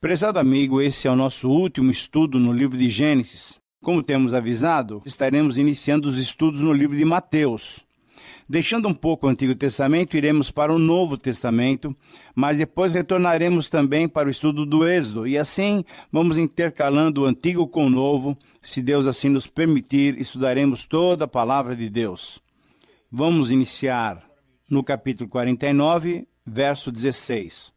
Prezado amigo, esse é o nosso último estudo no livro de Gênesis. Como temos avisado, estaremos iniciando os estudos no livro de Mateus. Deixando um pouco o Antigo Testamento, iremos para o Novo Testamento, mas depois retornaremos também para o estudo do Êxodo, e assim vamos intercalando o Antigo com o Novo. Se Deus assim nos permitir, estudaremos toda a palavra de Deus. Vamos iniciar no capítulo 49, verso 16.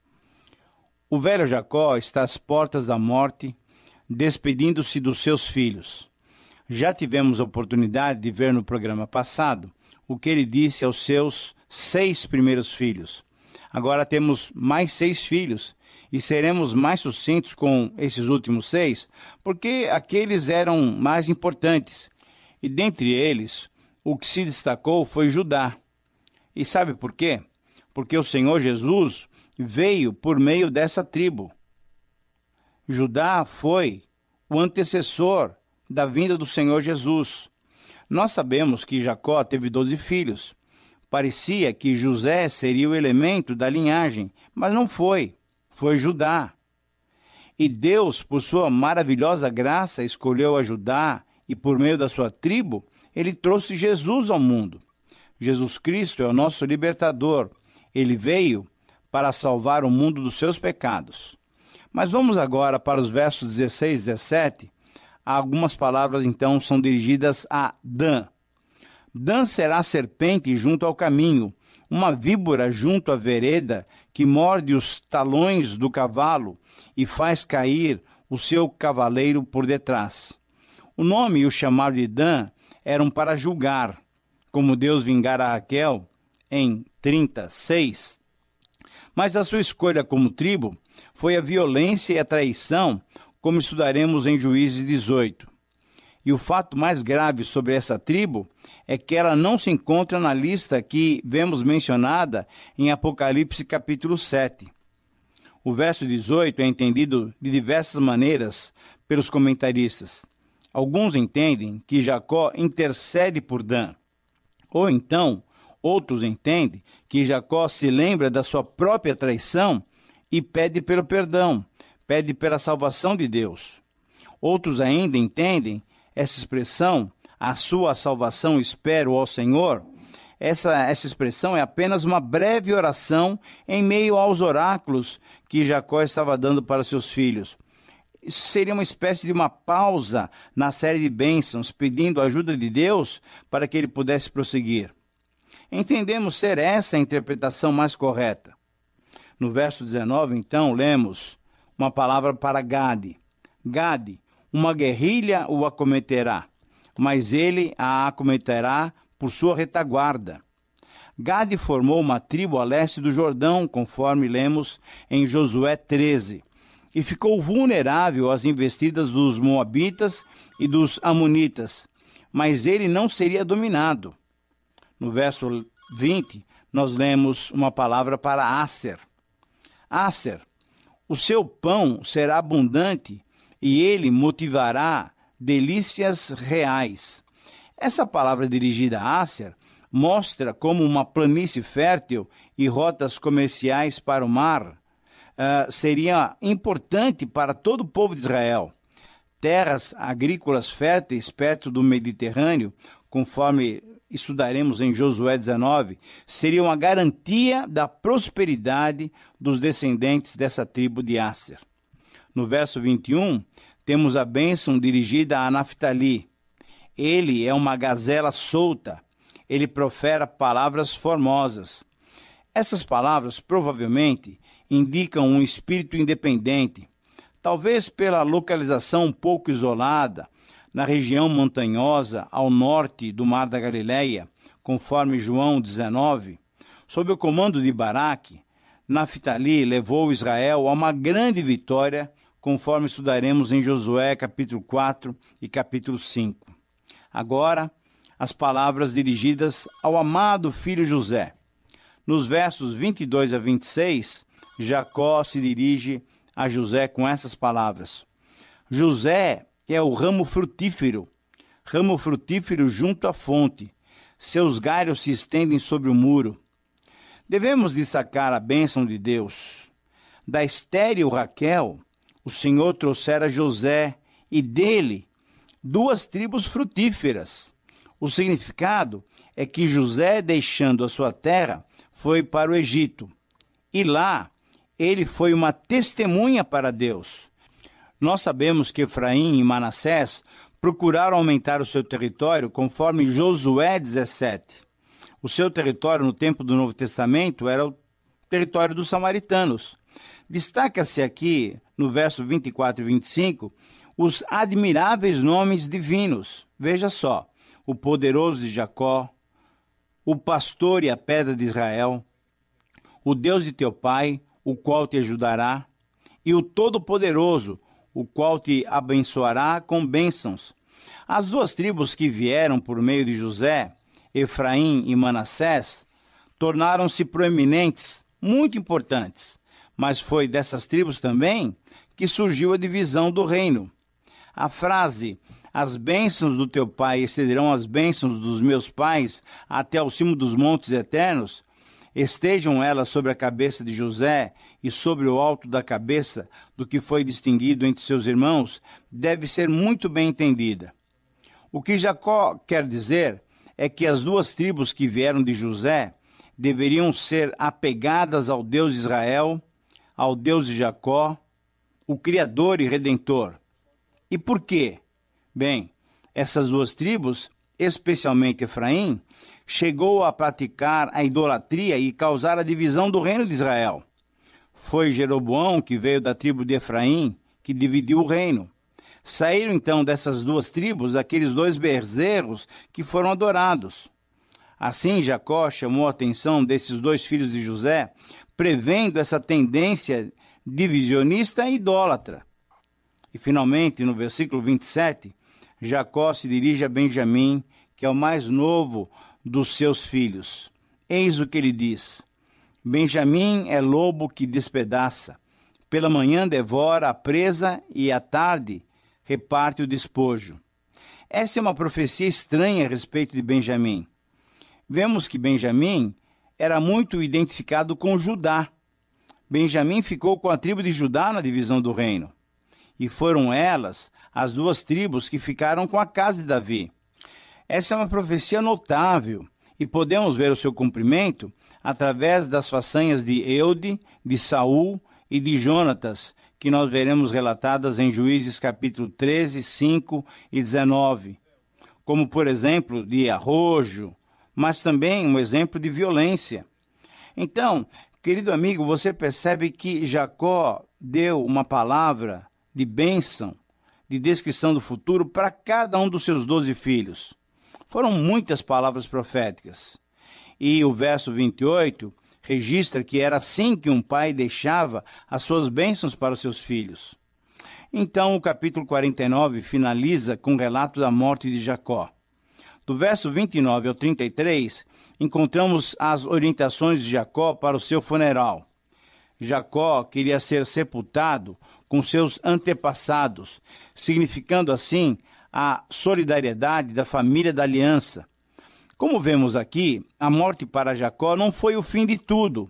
O velho Jacó está às portas da morte, despedindo-se dos seus filhos. Já tivemos a oportunidade de ver no programa passado o que ele disse aos seus seis primeiros filhos. Agora temos mais seis filhos e seremos mais sucintos com esses últimos seis, porque aqueles eram mais importantes. E dentre eles, o que se destacou foi Judá. E sabe por quê? Porque o Senhor Jesus veio por meio dessa tribo. Judá foi o antecessor da vinda do Senhor Jesus. Nós sabemos que Jacó teve doze filhos. Parecia que José seria o elemento da linhagem, mas não foi. Foi Judá. E Deus, por sua maravilhosa graça, escolheu a Judá e, por meio da sua tribo, ele trouxe Jesus ao mundo. Jesus Cristo é o nosso libertador. Ele veio para salvar o mundo dos seus pecados. Mas vamos agora para os versos 16 e 17. Algumas palavras então são dirigidas a Dan. Dan será serpente junto ao caminho, uma víbora junto à vereda, que morde os talões do cavalo e faz cair o seu cavaleiro por detrás. O nome e o chamado de Dan eram para julgar, como Deus vingara a Raquel em 36, mas a sua escolha como tribo foi a violência e a traição, como estudaremos em Juízes 18. E o fato mais grave sobre essa tribo é que ela não se encontra na lista que vemos mencionada em Apocalipse capítulo 7. O verso 18 é entendido de diversas maneiras pelos comentaristas. Alguns entendem que Jacó intercede por Dan, ou então Outros entendem que Jacó se lembra da sua própria traição e pede pelo perdão, pede pela salvação de Deus. Outros ainda entendem essa expressão, a sua salvação espero ao Senhor. Essa, essa expressão é apenas uma breve oração em meio aos oráculos que Jacó estava dando para seus filhos. Isso seria uma espécie de uma pausa na série de bênçãos, pedindo a ajuda de Deus para que ele pudesse prosseguir entendemos ser essa a interpretação mais correta. No verso 19, então, lemos uma palavra para Gade. Gade, uma guerrilha o acometerá, mas ele a acometerá por sua retaguarda. Gade formou uma tribo a leste do Jordão, conforme lemos em Josué 13, e ficou vulnerável às investidas dos Moabitas e dos Amonitas, mas ele não seria dominado no verso 20, nós lemos uma palavra para Acer. Acer, o seu pão será abundante e ele motivará delícias reais. Essa palavra dirigida a Acer mostra como uma planície fértil e rotas comerciais para o mar uh, seria importante para todo o povo de Israel. Terras agrícolas férteis perto do Mediterrâneo, conforme estudaremos em Josué 19, seria uma garantia da prosperidade dos descendentes dessa tribo de Acer No verso 21, temos a bênção dirigida a Naftali. Ele é uma gazela solta, ele profere palavras formosas. Essas palavras provavelmente indicam um espírito independente, talvez pela localização um pouco isolada na região montanhosa ao norte do Mar da Galileia, conforme João 19, sob o comando de Baraque, Naftali levou Israel a uma grande vitória, conforme estudaremos em Josué capítulo 4 e capítulo 5. Agora, as palavras dirigidas ao amado filho José. Nos versos 22 a 26, Jacó se dirige a José com essas palavras: José que é o ramo frutífero, ramo frutífero junto à fonte. Seus galhos se estendem sobre o muro. Devemos destacar a bênção de Deus. Da estéril Raquel, o Senhor trouxera José e dele duas tribos frutíferas. O significado é que José, deixando a sua terra, foi para o Egito. E lá ele foi uma testemunha para Deus nós sabemos que Efraim e Manassés procuraram aumentar o seu território conforme Josué 17. O seu território no tempo do Novo Testamento era o território dos samaritanos. Destaca-se aqui, no verso 24 e 25, os admiráveis nomes divinos. Veja só: o poderoso de Jacó, o pastor e a pedra de Israel, o Deus de teu pai, o qual te ajudará, e o todo-poderoso, o qual te abençoará com bênçãos. As duas tribos que vieram por meio de José, Efraim e Manassés, tornaram-se proeminentes, muito importantes. Mas foi dessas tribos também que surgiu a divisão do reino. A frase as bênçãos do teu pai excederão as bênçãos dos meus pais até ao cimo dos montes eternos, estejam elas sobre a cabeça de José e sobre o alto da cabeça do que foi distinguido entre seus irmãos deve ser muito bem entendida. O que Jacó quer dizer é que as duas tribos que vieram de José deveriam ser apegadas ao Deus de Israel, ao Deus de Jacó, o Criador e Redentor. E por quê? Bem, essas duas tribos, especialmente Efraim, chegou a praticar a idolatria e causar a divisão do reino de Israel. Foi Jeroboão, que veio da tribo de Efraim, que dividiu o reino. Saíram então dessas duas tribos aqueles dois bezerros que foram adorados. Assim, Jacó chamou a atenção desses dois filhos de José, prevendo essa tendência divisionista e idólatra. E finalmente, no versículo 27, Jacó se dirige a Benjamim, que é o mais novo dos seus filhos. Eis o que ele diz: Benjamim é lobo que despedaça. Pela manhã devora a presa e à tarde reparte o despojo. Essa é uma profecia estranha a respeito de Benjamim. Vemos que Benjamim era muito identificado com Judá. Benjamim ficou com a tribo de Judá na divisão do reino. E foram elas as duas tribos que ficaram com a casa de Davi. Essa é uma profecia notável e podemos ver o seu cumprimento através das façanhas de Eude, de Saul e de Jonatas, que nós veremos relatadas em Juízes capítulo 13, 5 e 19, como por exemplo de arrojo, mas também um exemplo de violência. Então, querido amigo, você percebe que Jacó deu uma palavra de bênção, de descrição do futuro para cada um dos seus doze filhos. Foram muitas palavras proféticas e o verso 28 registra que era assim que um pai deixava as suas bênçãos para os seus filhos. Então, o capítulo 49 finaliza com o relato da morte de Jacó. Do verso 29 ao 33, encontramos as orientações de Jacó para o seu funeral. Jacó queria ser sepultado com seus antepassados, significando assim a solidariedade da família da aliança, como vemos aqui, a morte para Jacó não foi o fim de tudo.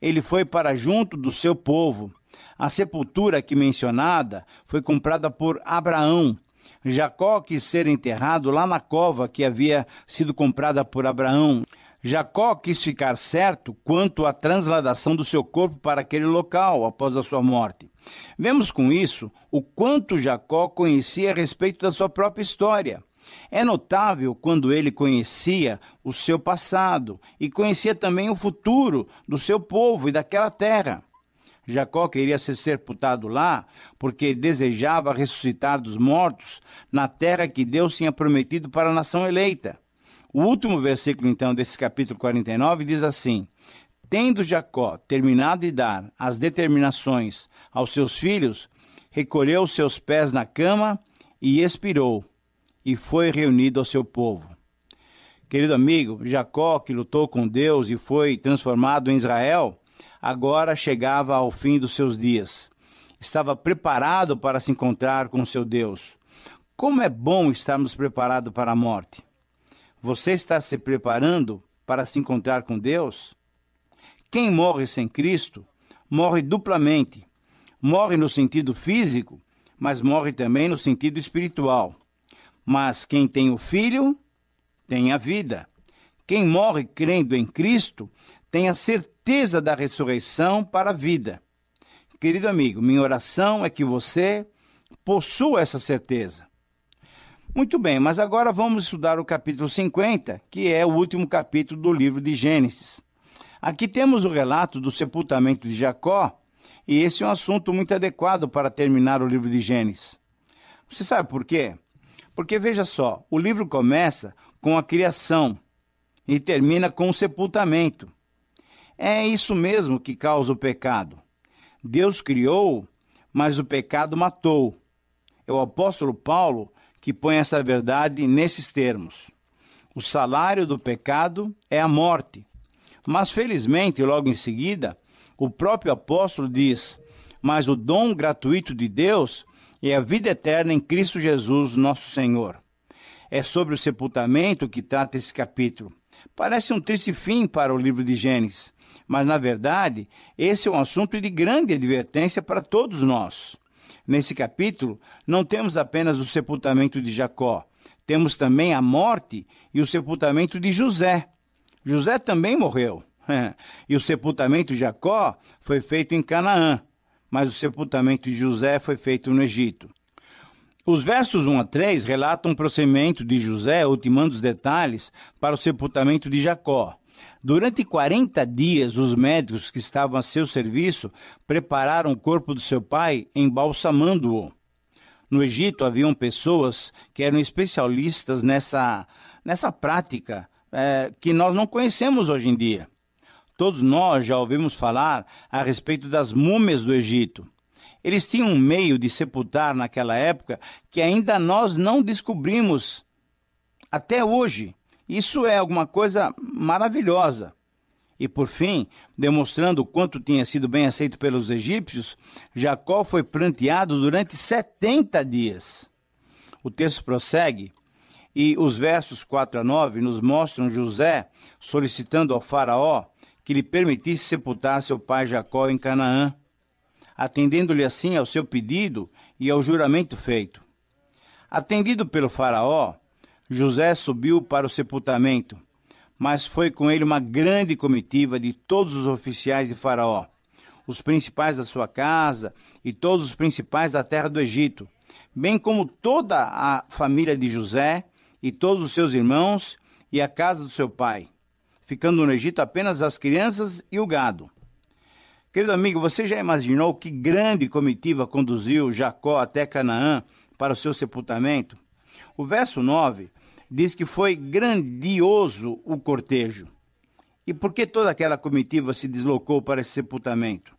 Ele foi para junto do seu povo. A sepultura aqui mencionada foi comprada por Abraão. Jacó quis ser enterrado lá na cova que havia sido comprada por Abraão. Jacó quis ficar certo quanto à transladação do seu corpo para aquele local após a sua morte. Vemos com isso o quanto Jacó conhecia a respeito da sua própria história. É notável quando ele conhecia o seu passado e conhecia também o futuro do seu povo e daquela terra. Jacó queria ser sepultado lá porque desejava ressuscitar dos mortos na terra que Deus tinha prometido para a nação eleita. O último versículo, então, desse capítulo 49 diz assim: Tendo Jacó terminado de dar as determinações aos seus filhos, recolheu seus pés na cama e expirou e foi reunido ao seu povo. Querido amigo, Jacó, que lutou com Deus e foi transformado em Israel, agora chegava ao fim dos seus dias. Estava preparado para se encontrar com seu Deus. Como é bom estarmos preparados para a morte. Você está se preparando para se encontrar com Deus? Quem morre sem Cristo morre duplamente. Morre no sentido físico, mas morre também no sentido espiritual. Mas quem tem o Filho tem a vida. Quem morre crendo em Cristo tem a certeza da ressurreição para a vida. Querido amigo, minha oração é que você possua essa certeza. Muito bem, mas agora vamos estudar o capítulo 50, que é o último capítulo do livro de Gênesis. Aqui temos o relato do sepultamento de Jacó, e esse é um assunto muito adequado para terminar o livro de Gênesis. Você sabe por quê? Porque veja só, o livro começa com a criação e termina com o sepultamento. É isso mesmo que causa o pecado. Deus criou, mas o pecado matou. É o apóstolo Paulo que põe essa verdade nesses termos. O salário do pecado é a morte. Mas felizmente, logo em seguida, o próprio apóstolo diz: Mas o dom gratuito de Deus e a vida eterna em Cristo Jesus, nosso Senhor. É sobre o sepultamento que trata esse capítulo. Parece um triste fim para o livro de Gênesis, mas na verdade, esse é um assunto de grande advertência para todos nós. Nesse capítulo, não temos apenas o sepultamento de Jacó, temos também a morte e o sepultamento de José. José também morreu. e o sepultamento de Jacó foi feito em Canaã, mas o sepultamento de José foi feito no Egito. Os versos 1 a 3 relatam o procedimento de José, ultimando os detalhes para o sepultamento de Jacó. Durante 40 dias, os médicos que estavam a seu serviço prepararam o corpo do seu pai, embalsamando-o. No Egito haviam pessoas que eram especialistas nessa, nessa prática é, que nós não conhecemos hoje em dia. Todos nós já ouvimos falar a respeito das múmias do Egito. Eles tinham um meio de sepultar naquela época que ainda nós não descobrimos até hoje. Isso é alguma coisa maravilhosa. E por fim, demonstrando o quanto tinha sido bem aceito pelos egípcios, Jacó foi planteado durante 70 dias. O texto prossegue e os versos 4 a 9 nos mostram José solicitando ao Faraó que lhe permitisse sepultar seu pai Jacó em Canaã, atendendo-lhe assim ao seu pedido e ao juramento feito. Atendido pelo Faraó, José subiu para o sepultamento, mas foi com ele uma grande comitiva de todos os oficiais de Faraó, os principais da sua casa e todos os principais da terra do Egito, bem como toda a família de José e todos os seus irmãos e a casa do seu pai ficando no Egito apenas as crianças e o gado. Querido amigo, você já imaginou que grande comitiva conduziu Jacó até Canaã para o seu sepultamento? O verso 9 diz que foi grandioso o cortejo. E por que toda aquela comitiva se deslocou para esse sepultamento?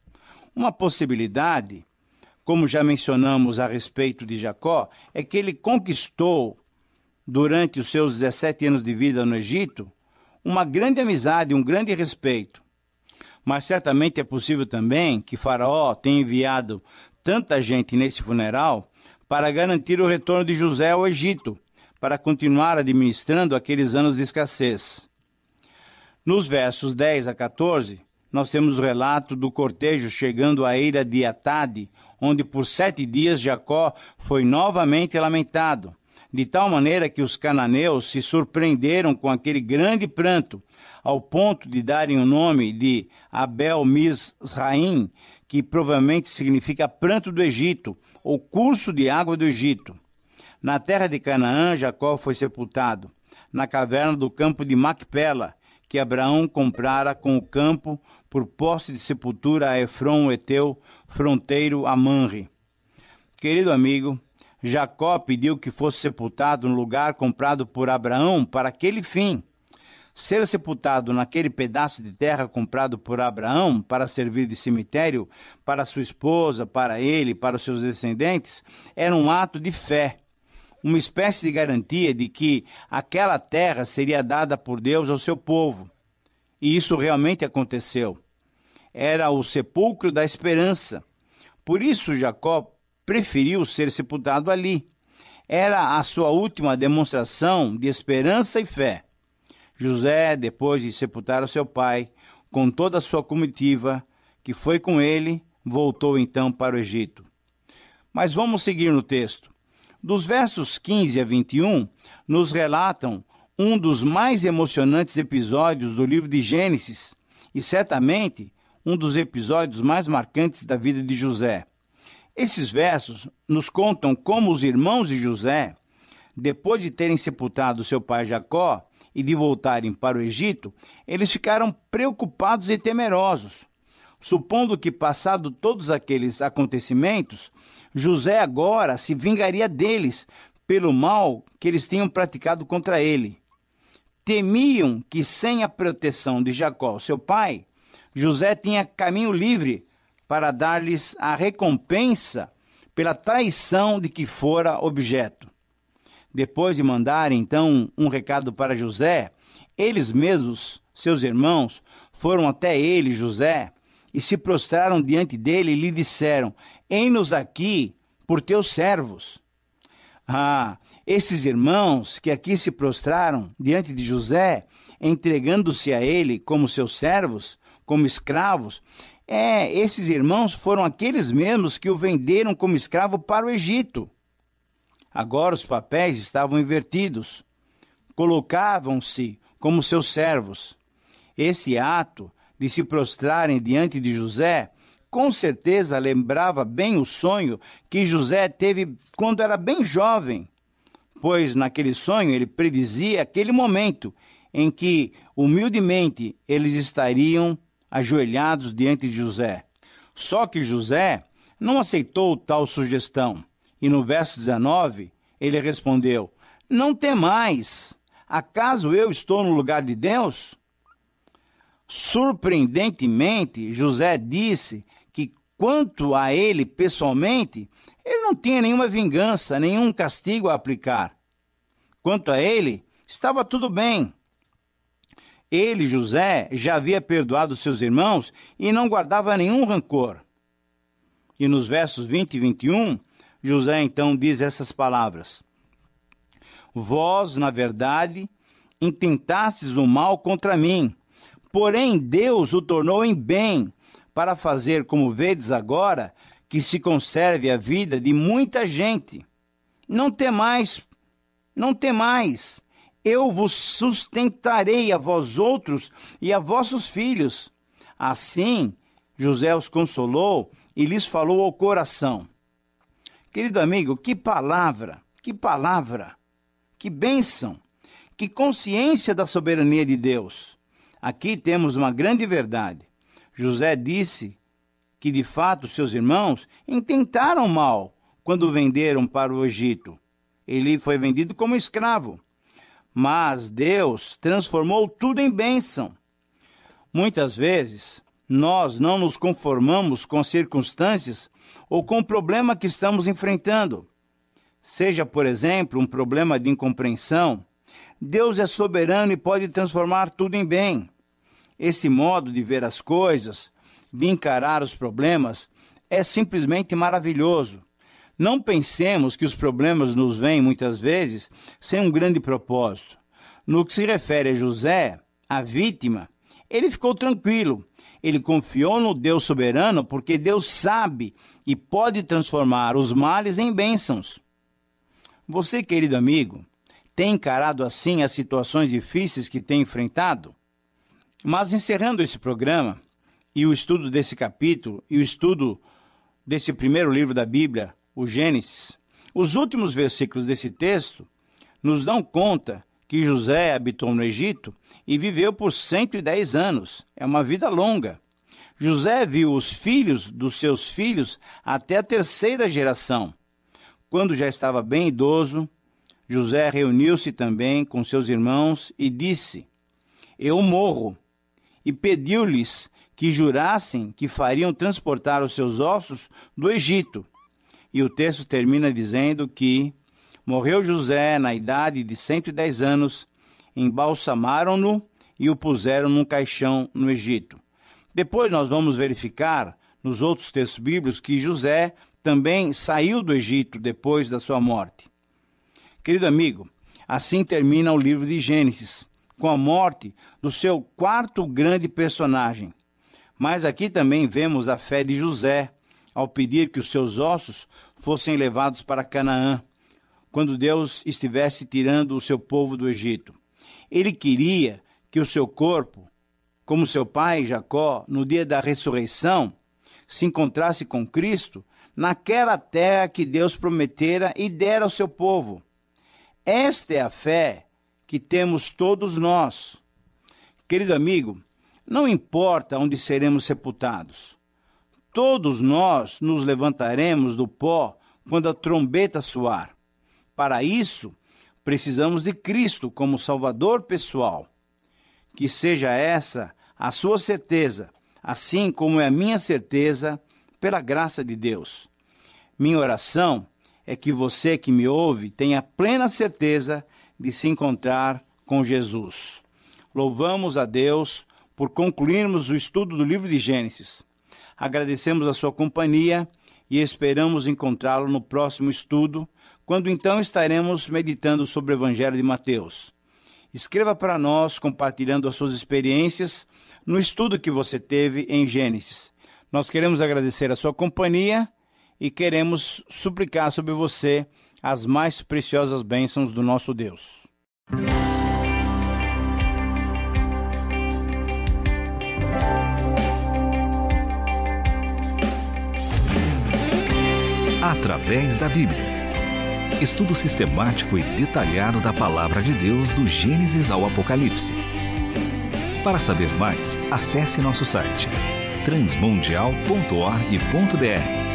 Uma possibilidade, como já mencionamos a respeito de Jacó, é que ele conquistou, durante os seus 17 anos de vida no Egito, uma grande amizade, um grande respeito. Mas certamente é possível também que Faraó tenha enviado tanta gente nesse funeral para garantir o retorno de José ao Egito, para continuar administrando aqueles anos de escassez. Nos versos 10 a 14, nós temos o relato do cortejo chegando à eira de Atade, onde por sete dias Jacó foi novamente lamentado de tal maneira que os cananeus se surpreenderam com aquele grande pranto, ao ponto de darem o nome de Abel Mizraim, que provavelmente significa pranto do Egito, ou curso de água do Egito. Na terra de Canaã, Jacó foi sepultado, na caverna do campo de Macpela, que Abraão comprara com o campo por posse de sepultura a Efron, o Eteu, fronteiro a Manre. Querido amigo, Jacó pediu que fosse sepultado no lugar comprado por Abraão para aquele fim. Ser sepultado naquele pedaço de terra comprado por Abraão para servir de cemitério para sua esposa, para ele, para os seus descendentes, era um ato de fé, uma espécie de garantia de que aquela terra seria dada por Deus ao seu povo. E isso realmente aconteceu. Era o sepulcro da esperança. Por isso Jacó preferiu ser sepultado ali. Era a sua última demonstração de esperança e fé. José, depois de sepultar o seu pai, com toda a sua comitiva, que foi com ele, voltou então para o Egito. Mas vamos seguir no texto. Dos versos 15 a 21, nos relatam um dos mais emocionantes episódios do livro de Gênesis e certamente um dos episódios mais marcantes da vida de José. Esses versos nos contam como os irmãos de José, depois de terem sepultado seu pai Jacó e de voltarem para o Egito, eles ficaram preocupados e temerosos, supondo que, passado todos aqueles acontecimentos, José agora se vingaria deles pelo mal que eles tinham praticado contra ele. Temiam que, sem a proteção de Jacó, seu pai, José tinha caminho livre para dar-lhes a recompensa pela traição de que fora objeto. Depois de mandar então um recado para José, eles mesmos, seus irmãos, foram até ele, José, e se prostraram diante dele e lhe disseram: Ei-nos aqui por teus servos. Ah, esses irmãos que aqui se prostraram diante de José, entregando-se a ele como seus servos, como escravos, é, esses irmãos foram aqueles mesmos que o venderam como escravo para o Egito. Agora os papéis estavam invertidos. Colocavam-se como seus servos. Esse ato de se prostrarem diante de José com certeza lembrava bem o sonho que José teve quando era bem jovem, pois naquele sonho ele predizia aquele momento em que humildemente eles estariam ajoelhados diante de José. Só que José não aceitou tal sugestão. E no verso 19, ele respondeu: Não temais, acaso eu estou no lugar de Deus? Surpreendentemente, José disse que, quanto a ele pessoalmente, ele não tinha nenhuma vingança, nenhum castigo a aplicar. Quanto a ele, estava tudo bem. Ele, José, já havia perdoado seus irmãos e não guardava nenhum rancor. E nos versos 20 e 21, José então diz essas palavras: Vós, na verdade, intentastes o mal contra mim, porém Deus o tornou em bem, para fazer, como vedes agora, que se conserve a vida de muita gente. Não temais, não temais, eu vos sustentarei a vós outros e a vossos filhos. Assim, José os consolou e lhes falou ao coração. Querido amigo, que palavra, que palavra, que bênção, que consciência da soberania de Deus. Aqui temos uma grande verdade. José disse que de fato seus irmãos intentaram mal quando venderam para o Egito. Ele foi vendido como escravo mas Deus transformou tudo em bênção. Muitas vezes, nós não nos conformamos com as circunstâncias ou com o problema que estamos enfrentando. Seja, por exemplo, um problema de incompreensão, Deus é soberano e pode transformar tudo em bem. Esse modo de ver as coisas, de encarar os problemas, é simplesmente maravilhoso. Não pensemos que os problemas nos vêm, muitas vezes, sem um grande propósito. No que se refere a José, a vítima, ele ficou tranquilo. Ele confiou no Deus soberano porque Deus sabe e pode transformar os males em bênçãos. Você, querido amigo, tem encarado assim as situações difíceis que tem enfrentado? Mas encerrando esse programa e o estudo desse capítulo e o estudo desse primeiro livro da Bíblia, o Gênesis. Os últimos versículos desse texto nos dão conta que José habitou no Egito e viveu por 110 anos. É uma vida longa. José viu os filhos dos seus filhos até a terceira geração. Quando já estava bem idoso, José reuniu-se também com seus irmãos e disse: Eu morro. E pediu-lhes que jurassem que fariam transportar os seus ossos do Egito e o texto termina dizendo que morreu José na idade de 110 anos, embalsamaram-no e o puseram num caixão no Egito. Depois nós vamos verificar nos outros textos bíblicos que José também saiu do Egito depois da sua morte. Querido amigo, assim termina o livro de Gênesis, com a morte do seu quarto grande personagem. Mas aqui também vemos a fé de José ao pedir que os seus ossos fossem levados para Canaã, quando Deus estivesse tirando o seu povo do Egito. Ele queria que o seu corpo, como seu pai Jacó, no dia da ressurreição, se encontrasse com Cristo naquela terra que Deus prometera e dera ao seu povo. Esta é a fé que temos todos nós. Querido amigo, não importa onde seremos sepultados, Todos nós nos levantaremos do pó quando a trombeta soar. Para isso, precisamos de Cristo como Salvador pessoal. Que seja essa a sua certeza, assim como é a minha certeza, pela graça de Deus. Minha oração é que você que me ouve tenha plena certeza de se encontrar com Jesus. Louvamos a Deus por concluirmos o estudo do livro de Gênesis. Agradecemos a sua companhia e esperamos encontrá-lo no próximo estudo, quando então estaremos meditando sobre o Evangelho de Mateus. Escreva para nós compartilhando as suas experiências no estudo que você teve em Gênesis. Nós queremos agradecer a sua companhia e queremos suplicar sobre você as mais preciosas bênçãos do nosso Deus. Música através da Bíblia. Estudo sistemático e detalhado da palavra de Deus do Gênesis ao Apocalipse. Para saber mais, acesse nosso site transmundial.org.br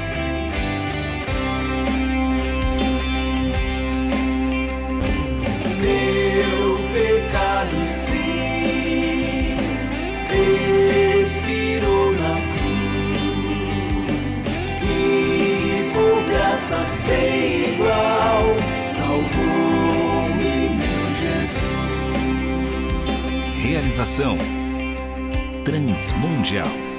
Transmundial.